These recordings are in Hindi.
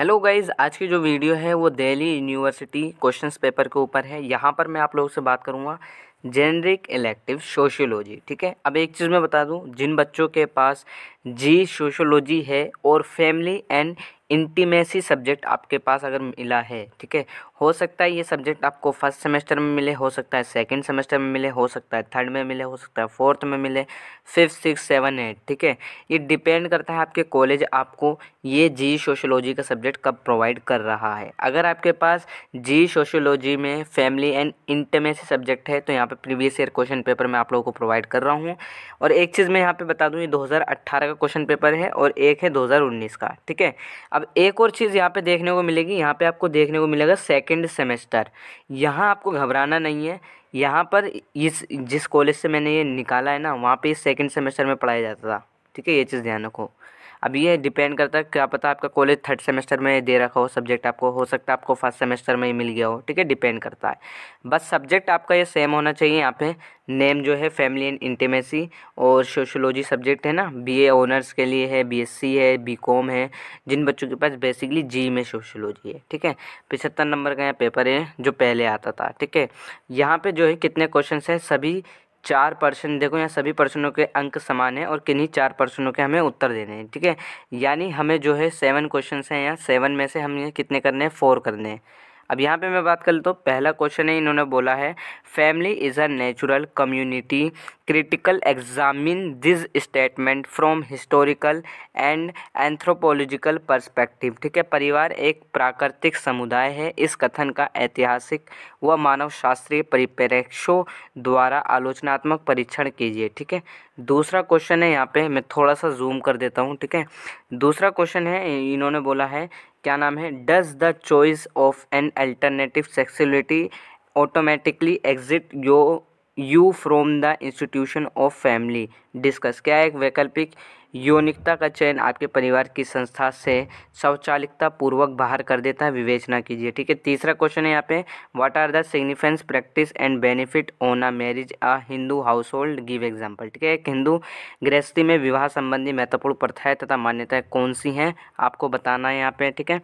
हेलो गाइज आज की जो वीडियो है वो दिल्ली यूनिवर्सिटी क्वेश्चंस पेपर के ऊपर है यहाँ पर मैं आप लोगों से बात करूँगा जेनरिक इलेक्टिव सोशियोलॉजी ठीक है अब एक चीज़ मैं बता दूँ जिन बच्चों के पास जी सोशियोलॉजी है और फैमिली एंड इंटीमेसी सब्जेक्ट आपके पास अगर मिला है ठीक है हो सकता है ये सब्जेक्ट आपको फर्स्ट सेमेस्टर में मिले हो सकता है सेकंड सेमेस्टर में मिले हो सकता है थर्ड में मिले हो सकता है फोर्थ में मिले फिफ्थ सिक्स सेवन एट ठीक है ये डिपेंड करता है आपके कॉलेज आपको ये जी सोशोलॉजी का सब्जेक्ट कब प्रोवाइड कर रहा है अगर आपके पास जी सोशोलॉजी में फैमिली एंड इंटमेसी सब्जेक्ट है तो यहाँ पर प्रीवियस ईयर क्वेश्चन पेपर मैं आप लोगों को प्रोवाइड कर रहा हूँ और एक चीज़ मैं यहाँ पर बता दूँ ये दो का क्वेश्चन पेपर है और एक है दो का ठीक है अब एक और चीज़ यहाँ पे देखने को मिलेगी यहाँ पे आपको देखने को मिलेगा सेकंड सेमेस्टर यहाँ आपको घबराना नहीं है यहाँ पर इस जिस कॉलेज से मैंने ये निकाला है ना वहाँ पे इस सेकंड सेमेस्टर में पढ़ाया जाता था ठीक है ये चीज़ ध्यान रखो अब ये डिपेंड करता है क्या पता आपका कॉलेज थर्ड सेमेस्टर में दे रखा हो सब्जेक्ट आपको हो सकता है आपको फर्स्ट सेमेस्टर में ही मिल गया हो ठीक है डिपेंड करता है बस सब्जेक्ट आपका ये सेम होना चाहिए यहाँ पे नेम जो है फैमिली एंड इंटीमेसी और सोशोलॉजी सब्जेक्ट है ना बीए ऑनर्स के लिए है बीएससी है बीकॉम है जिन बच्चों के पास बेसिकली जी में सोशोलॉजी है ठीक है पिछहत्तर नंबर का यहाँ पेपर है जो पहले आता था ठीक है यहाँ पे जो है कितने क्वेश्चन हैं सभी चार प्रश्न देखो यहाँ सभी प्रश्नों के अंक समान हैं और किन्हीं चार प्रश्नों के हमें उत्तर देने हैं ठीक है यानी हमें जो है सेवन क्वेश्चन हैं यहाँ सेवन में से हमें कितने करने हैं फोर करने हैं अब यहाँ पे मैं बात कर तो पहला क्वेश्चन है इन्होंने बोला है family is a natural community critical examine this statement from historical and anthropological perspective ठीक है परिवार एक प्राकृतिक समुदाय है इस कथन का ऐतिहासिक व मानव शास्त्रीय परिप्रेक्ष्यों द्वारा आलोचनात्मक परीक्षण कीजिए ठीक है दूसरा क्वेश्चन है यहाँ पे मैं थोड़ा सा जूम कर देता हूँ ठीक है दूसरा क्वेश्चन है इन्होंने बोला है क्या नाम है does the choice of an alternative sexuality automatically exit you you from the institution of family discuss क्या है एक वैकल्पिक यौनिकता का चयन आपके परिवार की संस्था से स्वचालिकता पूर्वक बाहर कर देता है विवेचना कीजिए ठीक है तीसरा क्वेश्चन है यहाँ पे what are the significance practice and benefit on a marriage a Hindu household give example ठीक है एक हिंदू गृहस्थी में विवाह संबंधी महत्वपूर्ण प्रथाएं तथा मान्यताएं कौन सी हैं आपको बताना है यहाँ पे ठीक है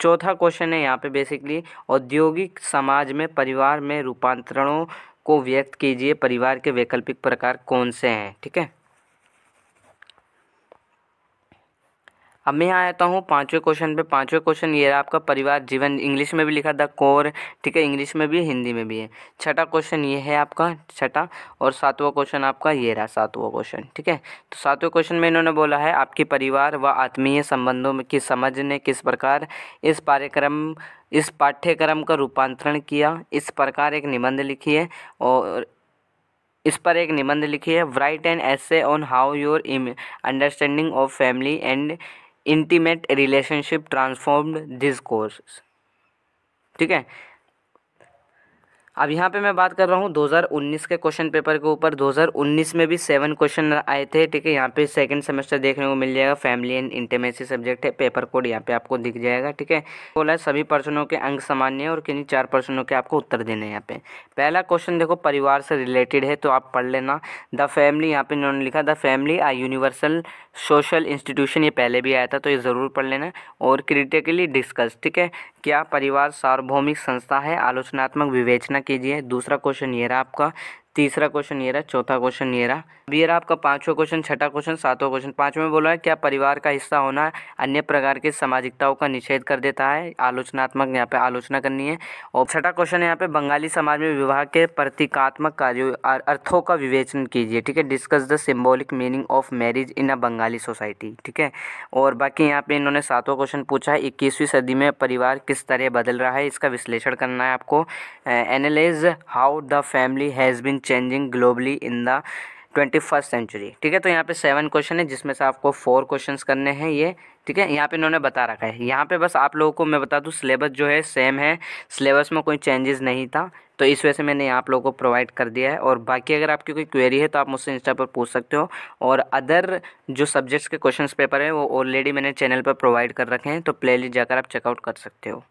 चौथा क्वेश्चन है यहाँ पे बेसिकली औद्योगिक समाज में परिवार में रूपांतरणों को व्यक्त कीजिए परिवार के वैकल्पिक प्रकार कौन से हैं ठीक है अब मैं यहाँ आता हूँ पाँचवें क्वेश्चन पे पाँचवें क्वेश्चन ये रहा आपका परिवार जीवन इंग्लिश में भी लिखा था कोर ठीक है इंग्लिश में भी हिंदी में भी है छठा क्वेश्चन ये है आपका छठा और सातवां क्वेश्चन आपका ये रहा सातवां क्वेश्चन ठीक है तो सातवें क्वेश्चन में इन्होंने बोला है आपके परिवार व आत्मीय संबंधों में की समझ ने किस प्रकार इस कार्यक्रम इस पाठ्यक्रम का रूपांतरण किया इस प्रकार एक निबंध लिखी है और इस पर एक निबंध लिखी है write and essay on how your understanding of family and intimate relationship transformed this course ठीक है अब यहाँ पे मैं बात कर रहा हूँ 2019 के क्वेश्चन पेपर के ऊपर 2019 में भी सेवन क्वेश्चन आए थे ठीक है यहाँ पे सेकंड सेमेस्टर देखने को मिल जाएगा फैमिली एंड इंटीमेसी सब्जेक्ट है पेपर कोड यहाँ पे आपको दिख जाएगा ठीक है बोला है सभी प्रश्नों के अंक सामान्य है और किन्हीं चार प्रश्नों के आपको उत्तर देने हैं यहाँ पे पहला क्वेश्चन देखो परिवार से रिलेटेड है तो आप पढ़ लेना द फैमिली यहाँ पे इन्होंने लिखा the family a universal social institution ये पहले भी आया था तो ये ज़रूर पढ़ लेना और क्रिटिकली डिस्कस ठीक है क्या परिवार सार्वभौमिक संस्था है आलोचनात्मक विवेचना कीजिए दूसरा क्वेश्चन ये रहा आपका तीसरा क्वेश्चन ये रहा चौथा क्वेश्चन ये रहा अभी रहा आपका पांचवा क्वेश्चन छठा क्वेश्चन सातवां क्वेश्चन पांचवें में बोला है क्या परिवार का हिस्सा होना अन्य प्रकार की सामाजिकताओं का निषेध कर देता है आलोचनात्मक यहाँ पे आलोचना करनी है और छठा क्वेश्चन यहाँ पे बंगाली समाज में विवाह के प्रतीकात्मक कार्यो अर्थों का विवेचन कीजिए ठीक है discuss the symbolic meaning of marriage in a Bengali society ठीक है और बाकी यहाँ पे इन्होंने सातवा क्वेश्चन पूछा है इक्कीसवीं सदी में परिवार किस तरह बदल रहा है इसका विश्लेषण करना है आपको analyse how the family has been changing globally in the twenty first century ठीक है तो यहाँ पे सेवन क्वेश्चन है जिसमें से आपको फोर क्वेश्चंस करने हैं ये ठीक है यहाँ पे इन्होंने बता रखा है यहाँ पे बस आप लोगों को मैं बता दूँ सिलेबस जो है सेम है सिलेबस में कोई चेंजेस नहीं था तो इस वजह से मैंने आप लोगों को प्रोवाइड कर दिया है और बाकी अगर आपकी कोई क्वेरी है तो आप मुझसे इंस्टा पर पूछ सकते हो और अदर जो सब्जेक्ट्स के क्वेश्चन पेपर हैं वो ऑलरेडी मैंने चैनल पर प्रोवाइड कर रखे हैं तो प्ले जाकर आप चेकआउट कर सकते हो